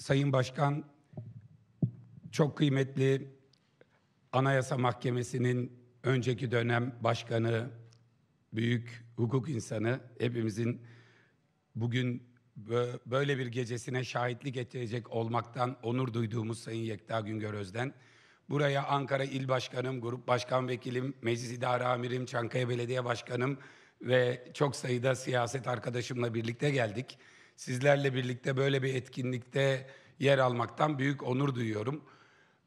Sayın Başkan, çok kıymetli Anayasa Mahkemesi'nin önceki dönem başkanı, büyük hukuk insanı, hepimizin bugün böyle bir gecesine şahitlik edecek olmaktan onur duyduğumuz Sayın Yekta Güngör Özden, buraya Ankara İl Başkanım, Grup Başkan Vekilim, Meclis İdare Amirim, Çankaya Belediye Başkanım ve çok sayıda siyaset arkadaşımla birlikte geldik sizlerle birlikte böyle bir etkinlikte yer almaktan büyük onur duyuyorum.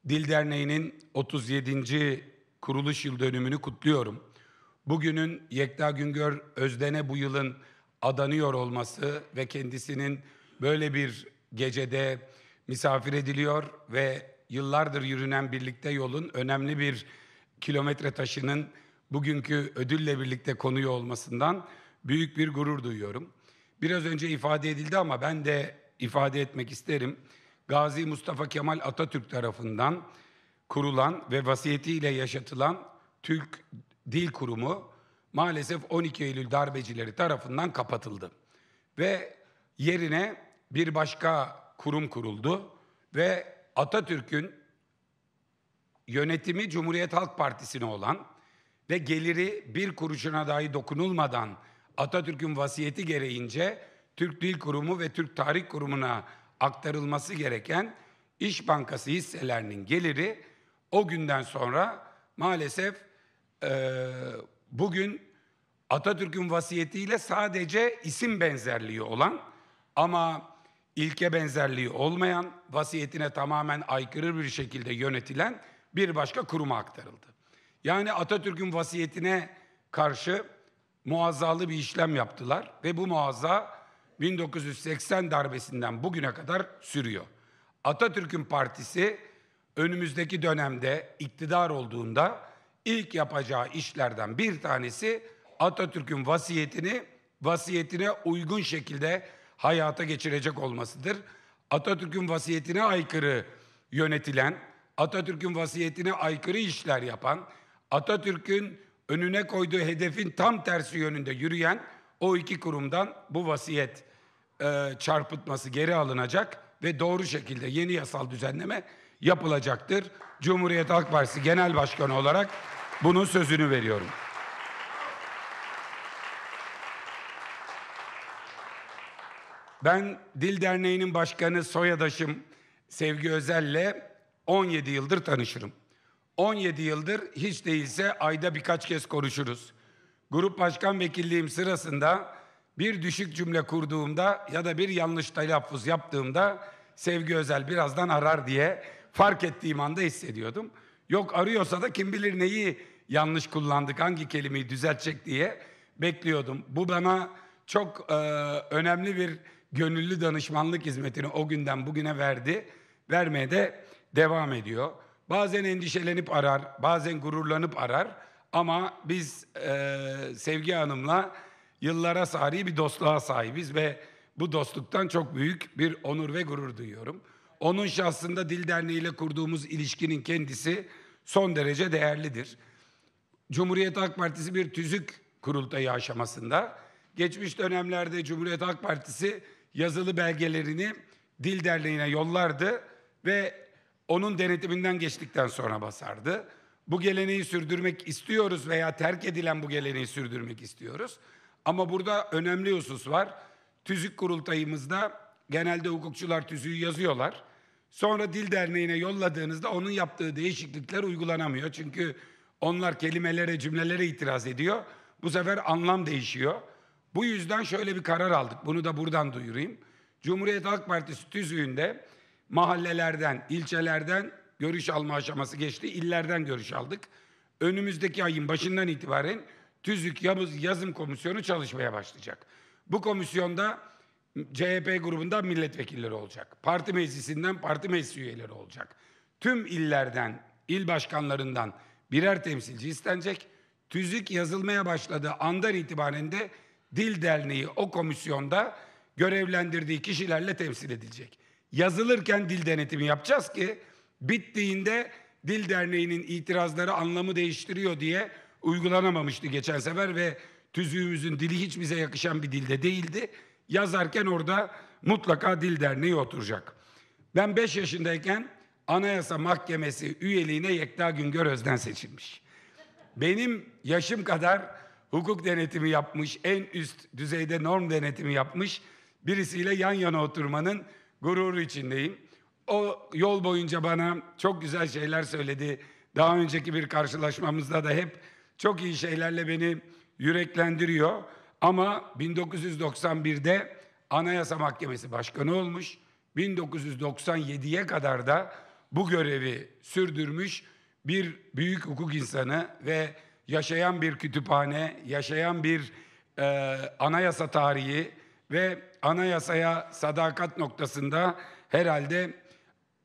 Dil Derneği'nin 37. kuruluş yıl dönümünü kutluyorum. Bugünün Yekta Güngör Özden'e bu yılın adanıyor olması ve kendisinin böyle bir gecede misafir ediliyor ve yıllardır yürünen birlikte yolun önemli bir kilometre taşının bugünkü ödülle birlikte konuyu olmasından büyük bir gurur duyuyorum. Biraz önce ifade edildi ama ben de ifade etmek isterim. Gazi Mustafa Kemal Atatürk tarafından kurulan ve vasiyetiyle yaşatılan Türk Dil Kurumu maalesef 12 Eylül darbecileri tarafından kapatıldı. Ve yerine bir başka kurum kuruldu ve Atatürk'ün yönetimi Cumhuriyet Halk Partisi'ne olan ve geliri bir kuruşuna dahi dokunulmadan Atatürk'ün vasiyeti gereğince Türk Dil Kurumu ve Türk Tarih Kurumu'na aktarılması gereken İş Bankası hisselerinin geliri o günden sonra maalesef e, bugün Atatürk'ün vasiyetiyle sadece isim benzerliği olan ama ilke benzerliği olmayan, vasiyetine tamamen aykırı bir şekilde yönetilen bir başka kuruma aktarıldı. Yani Atatürk'ün vasiyetine karşı muazzalı bir işlem yaptılar ve bu muazza 1980 darbesinden bugüne kadar sürüyor. Atatürk'ün partisi önümüzdeki dönemde iktidar olduğunda ilk yapacağı işlerden bir tanesi Atatürk'ün vasiyetini vasiyetine uygun şekilde hayata geçirecek olmasıdır. Atatürk'ün vasiyetine aykırı yönetilen, Atatürk'ün vasiyetine aykırı işler yapan, Atatürk'ün önüne koyduğu hedefin tam tersi yönünde yürüyen o iki kurumdan bu vasiyet e, çarpıtması geri alınacak ve doğru şekilde yeni yasal düzenleme yapılacaktır. Cumhuriyet Halk Partisi Genel Başkanı olarak bunun sözünü veriyorum. Ben Dil Derneği'nin başkanı soyadaşım Sevgi Özel'le 17 yıldır tanışırım. 17 yıldır hiç değilse ayda birkaç kez konuşuruz. Grup başkan vekilliğim sırasında bir düşük cümle kurduğumda ya da bir yanlış telaffuz yaptığımda Sevgi Özel birazdan arar diye fark ettiğim anda hissediyordum. Yok arıyorsa da kim bilir neyi yanlış kullandık, hangi kelimeyi düzeltecek diye bekliyordum. Bu bana çok e, önemli bir gönüllü danışmanlık hizmetini o günden bugüne verdi. Vermeye de devam ediyor. Bazen endişelenip arar, bazen gururlanıp arar. Ama biz e, Sevgi Hanım'la yıllara sari bir dostluğa sahibiz ve bu dostluktan çok büyük bir onur ve gurur duyuyorum. Onun şahsında Dil Derneği ile kurduğumuz ilişkinin kendisi son derece değerlidir. Cumhuriyet Halk Partisi bir tüzük kurultayı aşamasında. Geçmiş dönemlerde Cumhuriyet Halk Partisi yazılı belgelerini Dil Derneği'ne yollardı ve onun denetiminden geçtikten sonra basardı. Bu geleneği sürdürmek istiyoruz veya terk edilen bu geleneği sürdürmek istiyoruz. Ama burada önemli husus var. Tüzük kurultayımızda genelde hukukçular tüzüğü yazıyorlar. Sonra dil derneğine yolladığınızda onun yaptığı değişiklikler uygulanamıyor. Çünkü onlar kelimelere, cümlelere itiraz ediyor. Bu sefer anlam değişiyor. Bu yüzden şöyle bir karar aldık. Bunu da buradan duyurayım. Cumhuriyet Halk Partisi tüzüğünde mahallelerden, ilçelerden görüş alma aşaması geçti. İllerden görüş aldık. Önümüzdeki ayın başından itibaren TÜZÜK Yazım Komisyonu çalışmaya başlayacak. Bu komisyonda CHP grubundan milletvekilleri olacak. Parti meclisinden parti meclis üyeleri olacak. Tüm illerden, il başkanlarından birer temsilci istenecek. TÜZÜK yazılmaya başladığı andan itibaren de Dil Derneği o komisyonda görevlendirdiği kişilerle temsil edilecek yazılırken dil denetimi yapacağız ki bittiğinde Dil Derneği'nin itirazları anlamı değiştiriyor diye uygulanamamıştı geçen sefer ve tüzüğümüzün dili hiç bize yakışan bir dilde değildi. Yazarken orada mutlaka Dil Derneği oturacak. Ben 5 yaşındayken Anayasa Mahkemesi üyeliğine Yekta Güngör Özden seçilmiş. Benim yaşım kadar hukuk denetimi yapmış, en üst düzeyde norm denetimi yapmış birisiyle yan yana oturmanın Gururu içindeyim. O yol boyunca bana çok güzel şeyler söyledi. Daha önceki bir karşılaşmamızda da hep çok iyi şeylerle beni yüreklendiriyor. Ama 1991'de Anayasa Mahkemesi Başkanı olmuş. 1997'ye kadar da bu görevi sürdürmüş bir büyük hukuk insanı ve yaşayan bir kütüphane, yaşayan bir e, anayasa tarihi ve anayasaya sadakat noktasında herhalde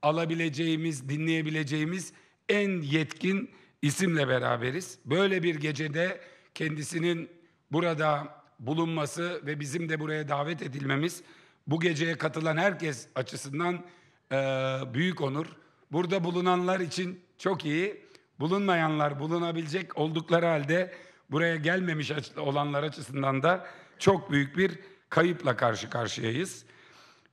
alabileceğimiz, dinleyebileceğimiz en yetkin isimle beraberiz. Böyle bir gecede kendisinin burada bulunması ve bizim de buraya davet edilmemiz bu geceye katılan herkes açısından e, büyük onur. Burada bulunanlar için çok iyi, bulunmayanlar bulunabilecek oldukları halde buraya gelmemiş olanlar açısından da çok büyük bir kayıpla karşı karşıyayız.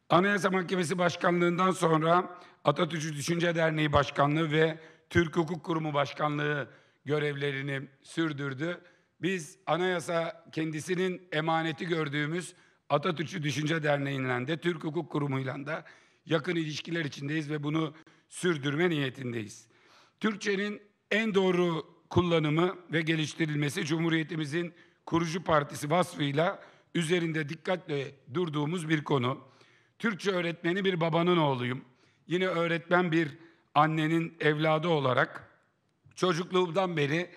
Anayasa Mahkemesi Başkanlığından sonra Atatürkçü Düşünce Derneği Başkanlığı ve Türk Hukuk Kurumu Başkanlığı görevlerini sürdürdü. Biz anayasa kendisinin emaneti gördüğümüz Atatürkçü Düşünce Derneği'yle de Türk Hukuk Kurumu'yla da yakın ilişkiler içindeyiz ve bunu sürdürme niyetindeyiz. Türkçenin en doğru kullanımı ve geliştirilmesi Cumhuriyetimizin kurucu partisi vasfıyla üzerinde dikkatle durduğumuz bir konu. Türkçe öğretmeni bir babanın oğluyum. Yine öğretmen bir annenin evladı olarak çocukluğumdan beri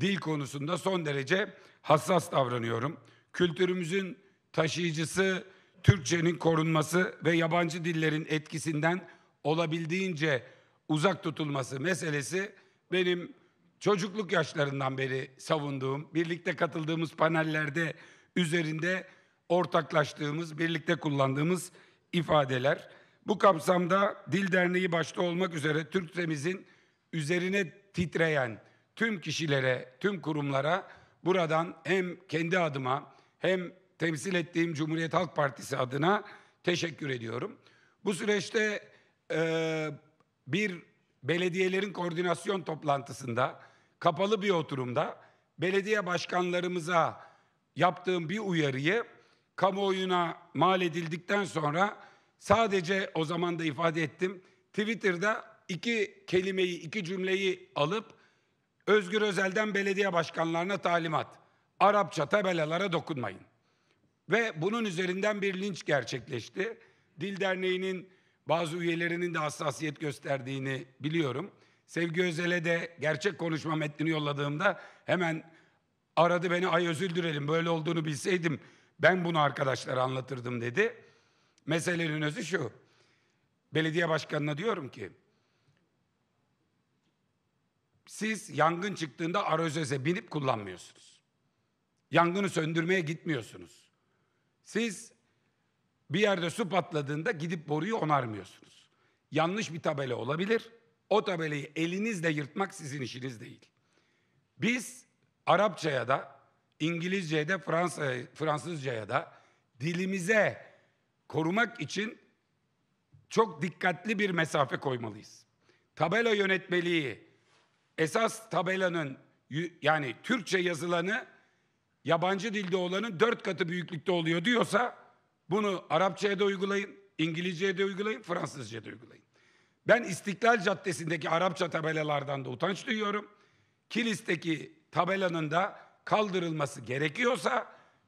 dil konusunda son derece hassas davranıyorum. Kültürümüzün taşıyıcısı Türkçenin korunması ve yabancı dillerin etkisinden olabildiğince uzak tutulması meselesi benim çocukluk yaşlarından beri savunduğum, birlikte katıldığımız panellerde üzerinde ortaklaştığımız, birlikte kullandığımız ifadeler. Bu kapsamda Dil Derneği başta olmak üzere Türkçemizin üzerine titreyen tüm kişilere, tüm kurumlara buradan hem kendi adıma hem temsil ettiğim Cumhuriyet Halk Partisi adına teşekkür ediyorum. Bu süreçte e, bir belediyelerin koordinasyon toplantısında, kapalı bir oturumda belediye başkanlarımıza yaptığım bir uyarıyı kamuoyuna mal edildikten sonra sadece o zaman da ifade ettim. Twitter'da iki kelimeyi, iki cümleyi alıp Özgür Özel'den belediye başkanlarına talimat. Arapça tabelalara dokunmayın. Ve bunun üzerinden bir linç gerçekleşti. Dil Derneği'nin bazı üyelerinin de hassasiyet gösterdiğini biliyorum. Sevgi Özel'e de gerçek konuşma metnini yolladığımda hemen Aradı beni ay özür böyle olduğunu bilseydim ben bunu arkadaşlara anlatırdım dedi. Meselenin özü şu. Belediye başkanına diyorum ki siz yangın çıktığında arözöze binip kullanmıyorsunuz. Yangını söndürmeye gitmiyorsunuz. Siz bir yerde su patladığında gidip boruyu onarmıyorsunuz. Yanlış bir tabela olabilir. O tabelayı elinizle yırtmak sizin işiniz değil. Biz Arapçaya da, İngilizceye de, Fransa, Fransızcaya da dilimize korumak için çok dikkatli bir mesafe koymalıyız. Tabela yönetmeliği, esas tabelanın yani Türkçe yazılanı yabancı dilde olanın dört katı büyüklükte oluyor diyorsa bunu Arapçaya da uygulayın, İngilizceye de uygulayın, Fransızcaya da uygulayın. Ben İstiklal Caddesi'ndeki Arapça tabelalardan da utanç duyuyorum. Kilis'teki tabelanın da kaldırılması gerekiyorsa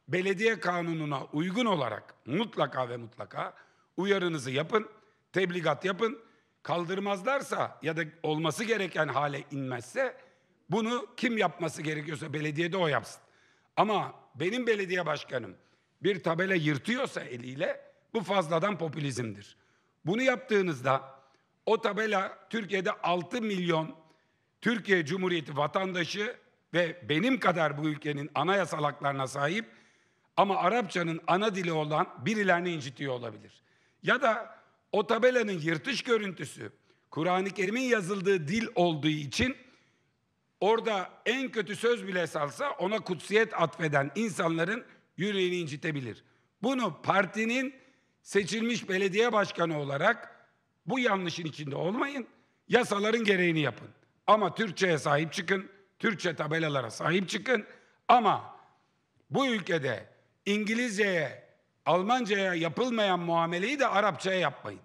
belediye kanununa uygun olarak mutlaka ve mutlaka uyarınızı yapın, tebligat yapın. Kaldırmazlarsa ya da olması gereken hale inmezse bunu kim yapması gerekiyorsa belediyede o yapsın. Ama benim belediye başkanım bir tabela yırtıyorsa eliyle bu fazladan popülizmdir. Bunu yaptığınızda o tabela Türkiye'de 6 milyon Türkiye Cumhuriyeti vatandaşı ve benim kadar bu ülkenin anayasal haklarına sahip ama Arapçanın ana dili olan birilerini incitiyor olabilir. Ya da o tabelanın yırtış görüntüsü Kur'an-ı Kerim'in yazıldığı dil olduğu için orada en kötü söz bile salsa ona kutsiyet atfeden insanların yüreğini incitebilir. Bunu partinin seçilmiş belediye başkanı olarak bu yanlışın içinde olmayın, yasaların gereğini yapın. Ama Türkçe'ye sahip çıkın, Türkçe tabelalara sahip çıkın ama bu ülkede İngilizceye, Almancaya yapılmayan muameleyi de Arapçaya yapmayın.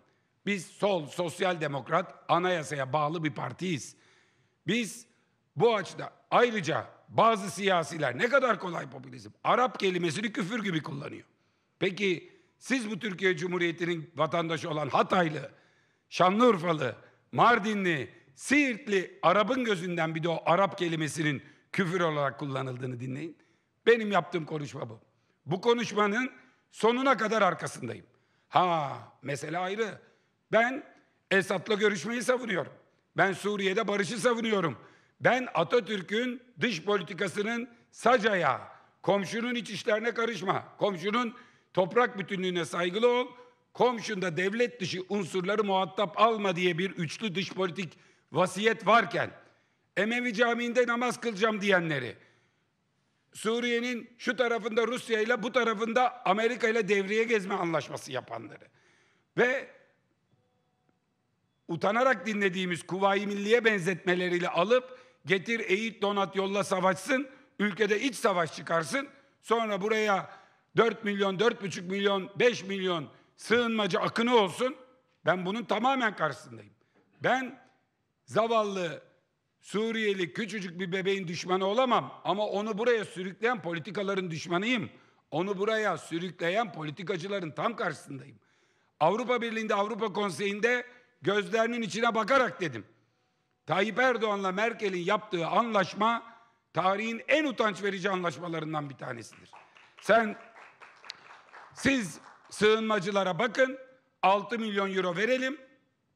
Biz sol, sosyal demokrat, anayasaya bağlı bir partiyiz. Biz bu açıda ayrıca bazı siyasiler ne kadar kolay popülizm. Arap kelimesini küfür gibi kullanıyor. Peki siz bu Türkiye Cumhuriyeti'nin vatandaşı olan Hataylı, Şanlıurfalı, Mardinli, Siirtli Arap'ın gözünden bir de o Arap kelimesinin küfür olarak kullanıldığını dinleyin. Benim yaptığım konuşma bu. Bu konuşmanın sonuna kadar arkasındayım. Ha mesele ayrı. Ben Esad'la görüşmeyi savunuyorum. Ben Suriye'de barışı savunuyorum. Ben Atatürk'ün dış politikasının sacaya, komşunun iç işlerine karışma, komşunun toprak bütünlüğüne saygılı ol, komşunda devlet dışı unsurları muhatap alma diye bir üçlü dış politik vasiyet varken Emevi Camii'nde namaz kılacağım diyenleri, Suriye'nin şu tarafında Rusya ile bu tarafında Amerika ile devriye gezme anlaşması yapanları ve utanarak dinlediğimiz Kuvayi Milliye benzetmeleriyle alıp getir eğit donat yolla savaşsın, ülkede iç savaş çıkarsın, sonra buraya 4 milyon, 4,5 milyon, 5 milyon sığınmacı akını olsun. Ben bunun tamamen karşısındayım. Ben zavallı Suriyeli küçücük bir bebeğin düşmanı olamam ama onu buraya sürükleyen politikaların düşmanıyım. Onu buraya sürükleyen politikacıların tam karşısındayım. Avrupa Birliği'nde, Avrupa Konseyi'nde gözlerinin içine bakarak dedim. Tayyip Erdoğan'la Merkel'in yaptığı anlaşma tarihin en utanç verici anlaşmalarından bir tanesidir. Sen siz sığınmacılara bakın. 6 milyon euro verelim.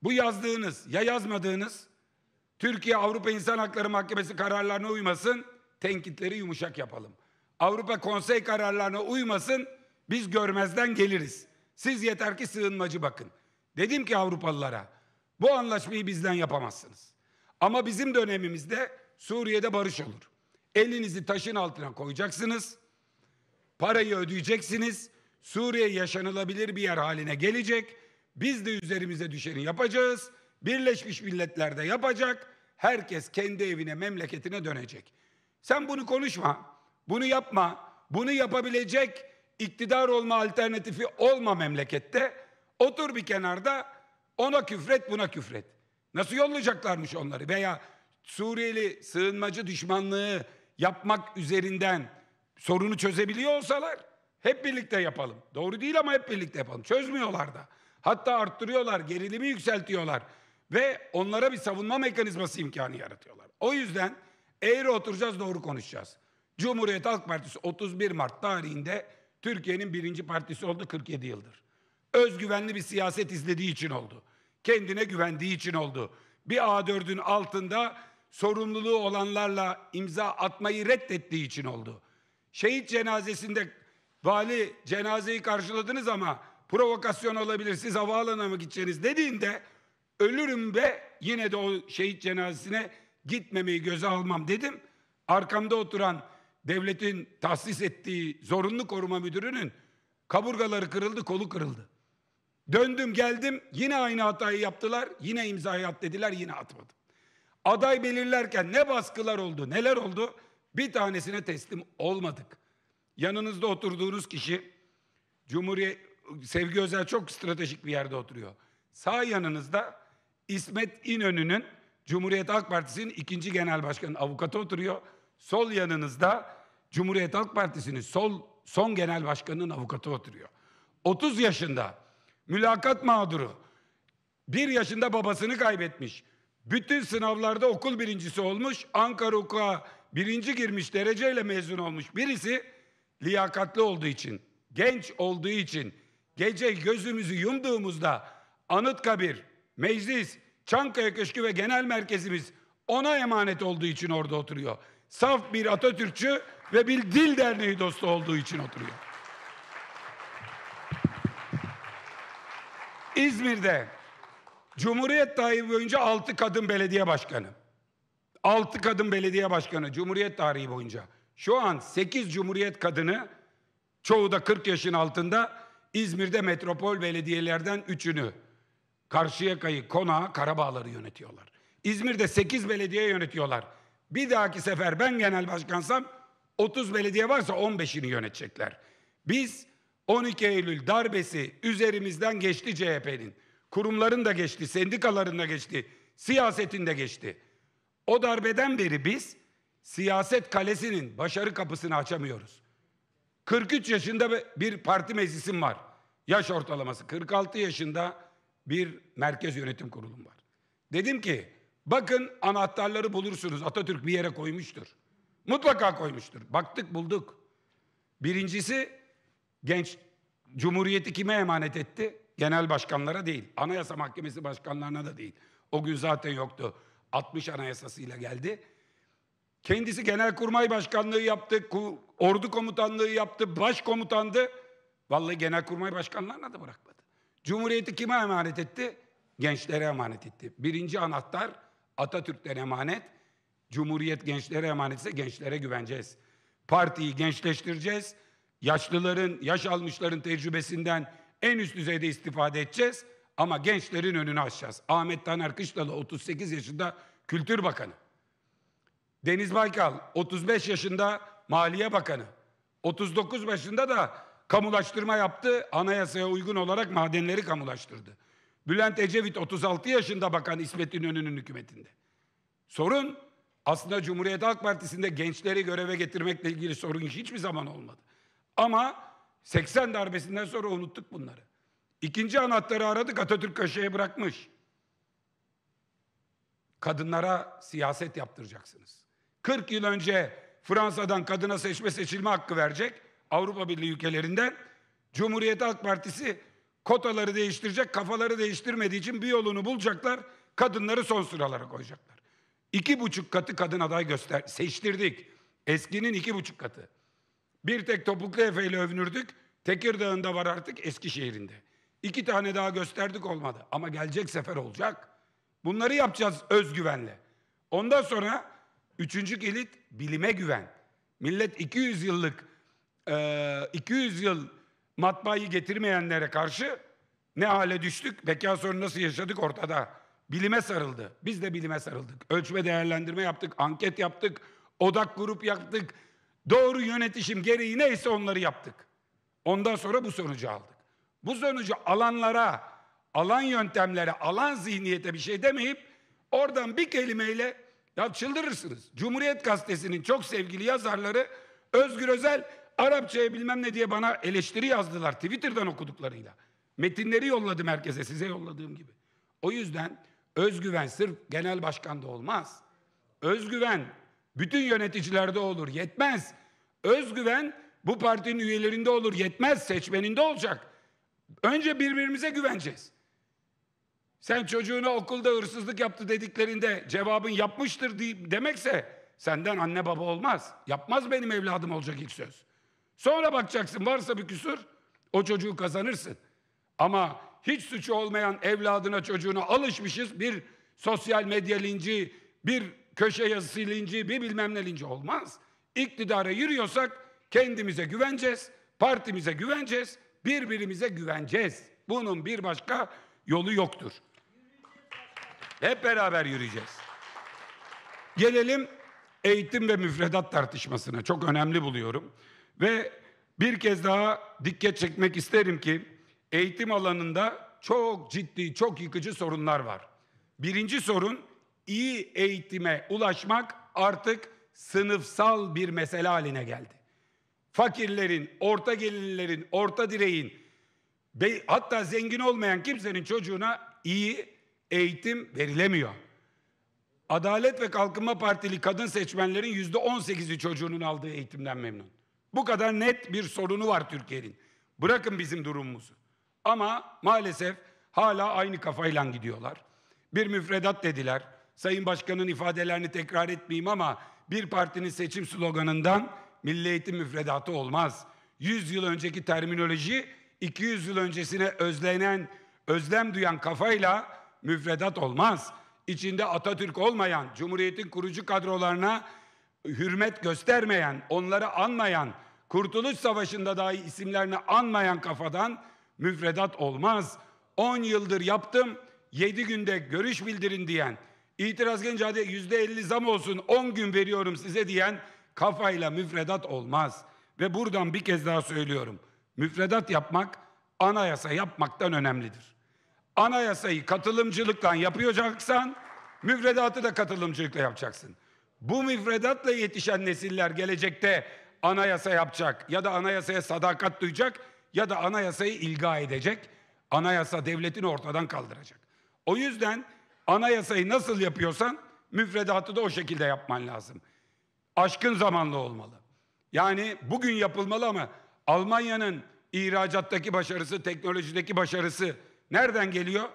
Bu yazdığınız ya yazmadığınız Türkiye Avrupa İnsan Hakları Mahkemesi kararlarına uymasın, tenkitleri yumuşak yapalım. Avrupa Konsey kararlarına uymasın, biz görmezden geliriz. Siz yeter ki sığınmacı bakın. Dedim ki Avrupalılara, bu anlaşmayı bizden yapamazsınız. Ama bizim dönemimizde Suriye'de barış olur. Elinizi taşın altına koyacaksınız. Parayı ödeyeceksiniz. Suriye yaşanılabilir bir yer haline gelecek. Biz de üzerimize düşeni yapacağız. Birleşmiş Milletler de yapacak. Herkes kendi evine, memleketine dönecek. Sen bunu konuşma, bunu yapma, bunu yapabilecek iktidar olma alternatifi olma memlekette. Otur bir kenarda, ona küfret, buna küfret. Nasıl yollayacaklarmış onları? Veya Suriyeli sığınmacı düşmanlığı yapmak üzerinden sorunu çözebiliyor olsalar hep birlikte yapalım. Doğru değil ama hep birlikte yapalım. Çözmüyorlar da. Hatta arttırıyorlar, gerilimi yükseltiyorlar. Ve onlara bir savunma mekanizması imkanı yaratıyorlar. O yüzden eğri oturacağız doğru konuşacağız. Cumhuriyet Halk Partisi 31 Mart tarihinde Türkiye'nin birinci partisi oldu 47 yıldır. Özgüvenli bir siyaset izlediği için oldu. Kendine güvendiği için oldu. Bir A4'ün altında sorumluluğu olanlarla imza atmayı reddettiği için oldu. Şehit cenazesinde vali cenazeyi karşıladınız ama provokasyon olabilir siz havaalanına mı gideceksiniz dediğinde ölürüm ve yine de o şehit cenazesine gitmemeyi göze almam dedim. Arkamda oturan devletin tahsis ettiği zorunlu koruma müdürünün kaburgaları kırıldı, kolu kırıldı. Döndüm geldim yine aynı hatayı yaptılar. Yine imzayı at dediler yine atmadım. Aday belirlerken ne baskılar oldu neler oldu bir tanesine teslim olmadık. Yanınızda oturduğunuz kişi Cumhuriyet Sevgi Özel çok stratejik bir yerde oturuyor. Sağ yanınızda İsmet İnönü'nün Cumhuriyet Halk Partisi'nin ikinci genel başkanı avukatı oturuyor. Sol yanınızda Cumhuriyet Halk Partisi'nin sol son genel başkanının avukatı oturuyor. 30 yaşında mülakat mağduru. bir yaşında babasını kaybetmiş. Bütün sınavlarda okul birincisi olmuş. Ankara Hukuka birinci girmiş dereceyle mezun olmuş birisi liyakatlı olduğu için, genç olduğu için gece gözümüzü yumduğumuzda Anıtkabir, Meclis, Çankaya Köşkü ve genel merkezimiz ona emanet olduğu için orada oturuyor. Saf bir Atatürkçü ve bir dil derneği dostu olduğu için oturuyor. İzmir'de Cumhuriyet tarihi boyunca altı kadın belediye başkanı. altı kadın belediye başkanı Cumhuriyet tarihi boyunca. Şu an sekiz Cumhuriyet kadını çoğu da 40 yaşın altında İzmir'de metropol belediyelerden üçünü. Karşıyaka'yı, Konağı, Karabağları yönetiyorlar. İzmir'de 8 belediye yönetiyorlar. Bir dahaki sefer ben genel başkansam 30 belediye varsa 15'ini yönetecekler. Biz 12 Eylül darbesi üzerimizden geçti CHP'nin. Kurumların da geçti, sendikaların da geçti, siyasetin de geçti. O darbeden beri biz siyaset kalesinin başarı kapısını açamıyoruz. 43 yaşında bir parti meclisim var. Yaş ortalaması 46 yaşında bir merkez yönetim kurulum var. Dedim ki bakın anahtarları bulursunuz. Atatürk bir yere koymuştur. Mutlaka koymuştur. Baktık bulduk. Birincisi genç Cumhuriyeti kime emanet etti? Genel başkanlara değil. Anayasa Mahkemesi başkanlarına da değil. O gün zaten yoktu. 60 anayasasıyla geldi. Kendisi genelkurmay başkanlığı yaptı, ordu komutanlığı yaptı, başkomutandı. Vallahi genelkurmay başkanlarına da bırakmadı. Cumhuriyeti kime emanet etti? Gençlere emanet etti. Birinci anahtar Atatürk'ten emanet. Cumhuriyet gençlere emanetse gençlere güveneceğiz. Partiyi gençleştireceğiz. Yaşlıların, yaş almışların tecrübesinden en üst düzeyde istifade edeceğiz. Ama gençlerin önünü açacağız. Ahmet Taner Kışlalı 38 yaşında Kültür Bakanı. Deniz Baykal 35 yaşında Maliye Bakanı. 39 yaşında da Kamulaştırma yaptı, anayasaya uygun olarak madenleri kamulaştırdı. Bülent Ecevit 36 yaşında bakan İsmet İnönü'nün hükümetinde. Sorun aslında Cumhuriyet Halk Partisi'nde gençleri göreve getirmekle ilgili sorun hiçbir zaman olmadı. Ama 80 darbesinden sonra unuttuk bunları. İkinci anahtarı aradık Atatürk köşeye bırakmış. Kadınlara siyaset yaptıracaksınız. 40 yıl önce Fransa'dan kadına seçme seçilme hakkı verecek. Avrupa Birliği ülkelerinden Cumhuriyet Halk Partisi kotaları değiştirecek, kafaları değiştirmediği için bir yolunu bulacaklar, kadınları son sıralara koyacaklar. İki buçuk katı kadın aday göster seçtirdik. Eskinin iki buçuk katı. Bir tek topuklu efeyle övünürdük. Tekirdağ'ında var artık Eskişehir'inde. İki tane daha gösterdik olmadı. Ama gelecek sefer olacak. Bunları yapacağız özgüvenle. Ondan sonra üçüncü kilit bilime güven. Millet 200 yıllık 200 ee, yıl matbaayı getirmeyenlere karşı ne hale düştük? Bekasör'ü nasıl yaşadık ortada. Bilime sarıldı. Biz de bilime sarıldık. Ölçme değerlendirme yaptık, anket yaptık, odak grup yaptık. Doğru yönetişim gereği neyse onları yaptık. Ondan sonra bu sonucu aldık. Bu sonucu alanlara, alan yöntemlere, alan zihniyete bir şey demeyip oradan bir kelimeyle ya çıldırırsınız. Cumhuriyet Gazetesi'nin çok sevgili yazarları Özgür Özel Arapçaya bilmem ne diye bana eleştiri yazdılar Twitter'dan okuduklarıyla. Metinleri yolladım herkese size yolladığım gibi. O yüzden özgüven sırf genel başkanda olmaz. Özgüven bütün yöneticilerde olur yetmez. Özgüven bu partinin üyelerinde olur yetmez seçmeninde olacak. Önce birbirimize güveneceğiz. Sen çocuğuna okulda hırsızlık yaptı dediklerinde cevabın yapmıştır demekse senden anne baba olmaz. Yapmaz benim evladım olacak ilk söz. Sonra bakacaksın varsa bir küsur o çocuğu kazanırsın. Ama hiç suçu olmayan evladına çocuğuna alışmışız bir sosyal medya linci, bir köşe yazısı linci, bir bilmem ne linci olmaz. İktidara yürüyorsak kendimize güveneceğiz, partimize güveneceğiz, birbirimize güveneceğiz. Bunun bir başka yolu yoktur. Hep beraber yürüyeceğiz. Gelelim eğitim ve müfredat tartışmasına. Çok önemli buluyorum. Ve bir kez daha dikkat çekmek isterim ki eğitim alanında çok ciddi, çok yıkıcı sorunlar var. Birinci sorun iyi eğitime ulaşmak artık sınıfsal bir mesele haline geldi. Fakirlerin, orta gelirlerin, orta direğin hatta zengin olmayan kimsenin çocuğuna iyi eğitim verilemiyor. Adalet ve Kalkınma Partili kadın seçmenlerin yüzde on sekizi çocuğunun aldığı eğitimden memnun. Bu kadar net bir sorunu var Türkiye'nin. Bırakın bizim durumumuzu. Ama maalesef hala aynı kafayla gidiyorlar. Bir müfredat dediler. Sayın Başkan'ın ifadelerini tekrar etmeyeyim ama bir partinin seçim sloganından milli eğitim müfredatı olmaz. 100 yıl önceki terminoloji 200 yıl öncesine özlenen, özlem duyan kafayla müfredat olmaz. İçinde Atatürk olmayan Cumhuriyet'in kurucu kadrolarına hürmet göstermeyen, onları anmayan, Kurtuluş Savaşı'nda dahi isimlerini anmayan kafadan müfredat olmaz. 10 yıldır yaptım, 7 günde görüş bildirin diyen, itiraz gelince yüzde %50 zam olsun 10 gün veriyorum size diyen kafayla müfredat olmaz. Ve buradan bir kez daha söylüyorum. Müfredat yapmak anayasa yapmaktan önemlidir. Anayasayı katılımcılıkla yapacaksan müfredatı da katılımcılıkla yapacaksın. Bu müfredatla yetişen nesiller gelecekte anayasa yapacak ya da anayasaya sadakat duyacak ya da anayasayı ilga edecek. Anayasa devletini ortadan kaldıracak. O yüzden anayasayı nasıl yapıyorsan müfredatı da o şekilde yapman lazım. Aşkın zamanlı olmalı. Yani bugün yapılmalı ama Almanya'nın ihracattaki başarısı, teknolojideki başarısı nereden geliyor?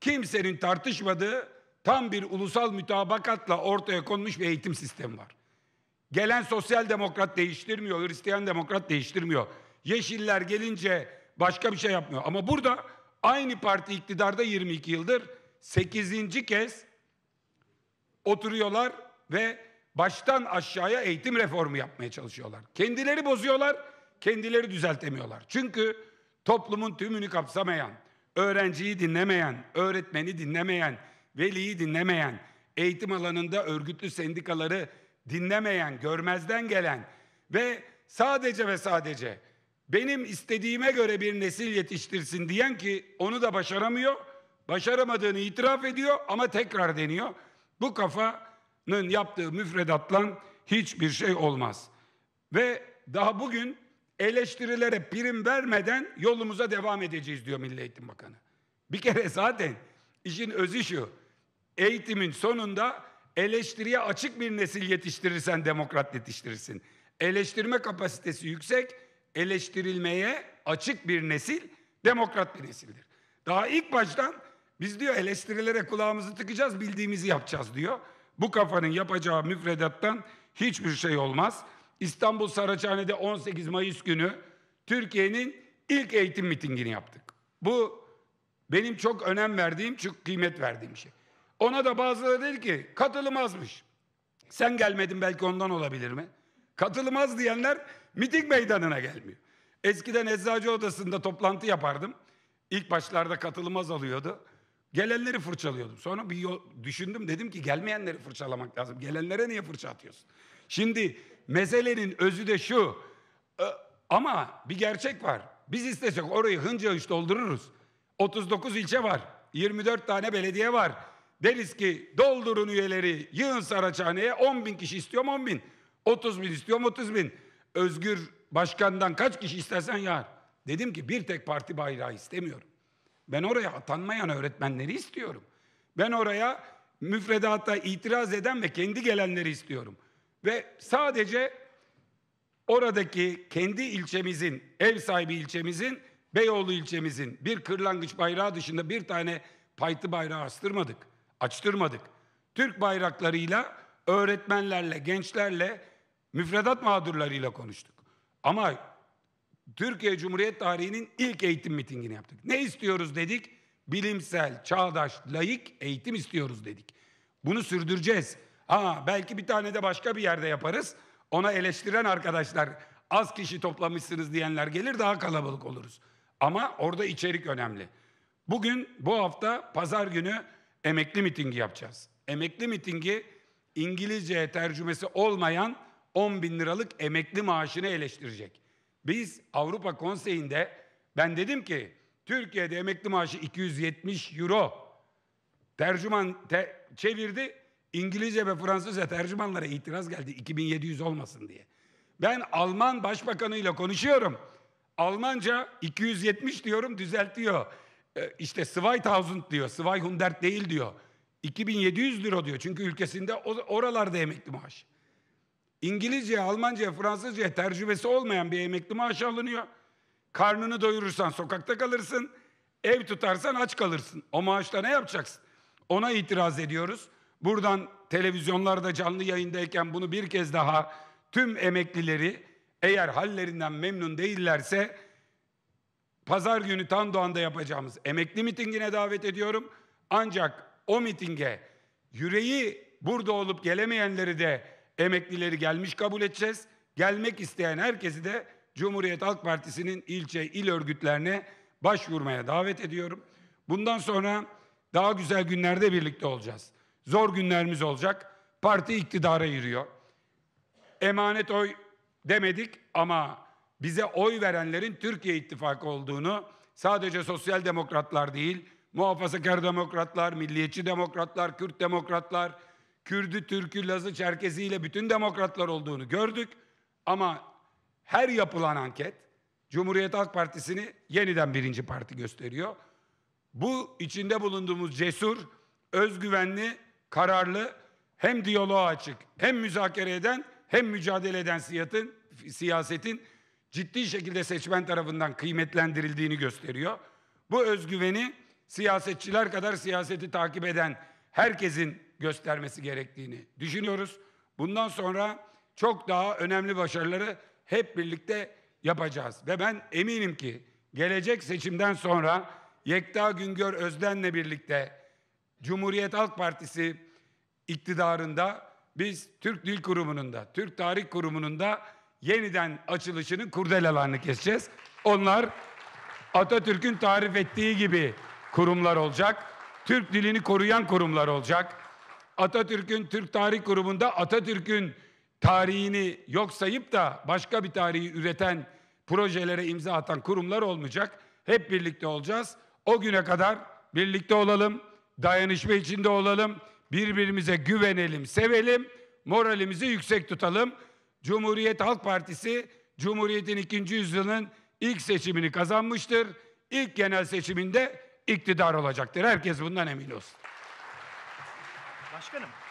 Kimsenin tartışmadığı tam bir ulusal mütabakatla ortaya konmuş bir eğitim sistemi var. Gelen sosyal demokrat değiştirmiyor, Hristiyan demokrat değiştirmiyor. Yeşiller gelince başka bir şey yapmıyor. Ama burada aynı parti iktidarda 22 yıldır 8. kez oturuyorlar ve baştan aşağıya eğitim reformu yapmaya çalışıyorlar. Kendileri bozuyorlar, kendileri düzeltemiyorlar. Çünkü toplumun tümünü kapsamayan, öğrenciyi dinlemeyen, öğretmeni dinlemeyen, veliyi dinlemeyen, eğitim alanında örgütlü sendikaları dinlemeyen, görmezden gelen ve sadece ve sadece benim istediğime göre bir nesil yetiştirsin diyen ki onu da başaramıyor, başaramadığını itiraf ediyor ama tekrar deniyor. Bu kafanın yaptığı müfredatla hiçbir şey olmaz. Ve daha bugün eleştirilere prim vermeden yolumuza devam edeceğiz diyor Milli Eğitim Bakanı. Bir kere zaten işin özü şu. Eğitimin sonunda eleştiriye açık bir nesil yetiştirirsen demokrat yetiştirirsin. Eleştirme kapasitesi yüksek, eleştirilmeye açık bir nesil demokrat bir nesildir. Daha ilk baştan biz diyor eleştirilere kulağımızı tıkacağız, bildiğimizi yapacağız diyor. Bu kafanın yapacağı müfredattan hiçbir şey olmaz. İstanbul Saraçhane'de 18 Mayıs günü Türkiye'nin ilk eğitim mitingini yaptık. Bu benim çok önem verdiğim, çok kıymet verdiğim şey. Ona da bazıları dedi ki katılmazmış. Sen gelmedin belki ondan olabilir mi? Katılmaz diyenler miting meydanına gelmiyor. Eskiden eczacı odasında toplantı yapardım. İlk başlarda katılmaz alıyordu. Gelenleri fırçalıyordum. Sonra bir yol, düşündüm dedim ki gelmeyenleri fırçalamak lazım. Gelenlere niye fırça atıyorsun? Şimdi meselenin özü de şu. Ee, ama bir gerçek var. Biz istesek orayı hınca hınç doldururuz. 39 ilçe var. 24 tane belediye var deriz ki doldurun üyeleri yığın Saraçhane'ye 10 bin kişi istiyorum 10 bin. 30 bin istiyorum 30 bin. Özgür başkandan kaç kişi istersen yar. Dedim ki bir tek parti bayrağı istemiyorum. Ben oraya atanmayan öğretmenleri istiyorum. Ben oraya müfredata itiraz eden ve kendi gelenleri istiyorum. Ve sadece oradaki kendi ilçemizin, ev sahibi ilçemizin, Beyoğlu ilçemizin bir kırlangıç bayrağı dışında bir tane paytı bayrağı astırmadık. Açtırmadık. Türk bayraklarıyla, öğretmenlerle, gençlerle, müfredat mağdurlarıyla konuştuk. Ama Türkiye Cumhuriyet tarihinin ilk eğitim mitingini yaptık. Ne istiyoruz dedik? Bilimsel, çağdaş, layık eğitim istiyoruz dedik. Bunu sürdüreceğiz. Ha belki bir tane de başka bir yerde yaparız. Ona eleştiren arkadaşlar az kişi toplamışsınız diyenler gelir daha kalabalık oluruz. Ama orada içerik önemli. Bugün bu hafta pazar günü emekli mitingi yapacağız. Emekli mitingi İngilizce tercümesi olmayan 10 bin liralık emekli maaşını eleştirecek. Biz Avrupa Konseyi'nde ben dedim ki Türkiye'de emekli maaşı 270 euro. Tercüman te, çevirdi. İngilizce ve Fransızca tercümanlara itiraz geldi 2700 olmasın diye. Ben Alman başbakanıyla konuşuyorum. Almanca 270 diyorum düzeltiyor. E, işte Zweitausend diyor, Zweihundert değil diyor. 2700 lira diyor. Çünkü ülkesinde oralarda emekli maaş. İngilizce, Almanca, Fransızca tercümesi olmayan bir emekli maaşı alınıyor. Karnını doyurursan sokakta kalırsın. Ev tutarsan aç kalırsın. O maaşla ne yapacaksın? Ona itiraz ediyoruz. Buradan televizyonlarda canlı yayındayken bunu bir kez daha tüm emeklileri eğer hallerinden memnun değillerse Pazar günü Tan Doğan'da yapacağımız emekli mitingine davet ediyorum. Ancak o mitinge yüreği burada olup gelemeyenleri de emeklileri gelmiş kabul edeceğiz. Gelmek isteyen herkesi de Cumhuriyet Halk Partisi'nin ilçe, il örgütlerine başvurmaya davet ediyorum. Bundan sonra daha güzel günlerde birlikte olacağız. Zor günlerimiz olacak. Parti iktidara yürüyor. Emanet oy demedik ama bize oy verenlerin Türkiye ittifakı olduğunu sadece sosyal demokratlar değil, muhafazakar demokratlar, milliyetçi demokratlar, Kürt demokratlar, Kürdü, Türkü, Lazı, Çerkezi ile bütün demokratlar olduğunu gördük. Ama her yapılan anket Cumhuriyet Halk Partisi'ni yeniden birinci parti gösteriyor. Bu içinde bulunduğumuz cesur, özgüvenli, kararlı, hem diyaloğa açık, hem müzakere eden, hem mücadele eden siyasetin, siyasetin ciddi şekilde seçmen tarafından kıymetlendirildiğini gösteriyor. Bu özgüveni siyasetçiler kadar siyaseti takip eden herkesin göstermesi gerektiğini düşünüyoruz. Bundan sonra çok daha önemli başarıları hep birlikte yapacağız. Ve ben eminim ki gelecek seçimden sonra Yekta Güngör Özden'le birlikte Cumhuriyet Halk Partisi iktidarında biz Türk Dil Kurumu'nun da, Türk Tarih Kurumu'nun da yeniden açılışının kurdelalarını keseceğiz. Onlar Atatürk'ün tarif ettiği gibi kurumlar olacak. Türk dilini koruyan kurumlar olacak. Atatürk'ün Türk Tarih Kurumu'nda Atatürk'ün tarihini yok sayıp da başka bir tarihi üreten projelere imza atan kurumlar olmayacak. Hep birlikte olacağız. O güne kadar birlikte olalım, dayanışma içinde olalım, birbirimize güvenelim, sevelim, moralimizi yüksek tutalım. Cumhuriyet Halk Partisi Cumhuriyet'in ikinci yüzyılın ilk seçimini kazanmıştır. İlk genel seçiminde iktidar olacaktır. Herkes bundan emin olsun. Başkanım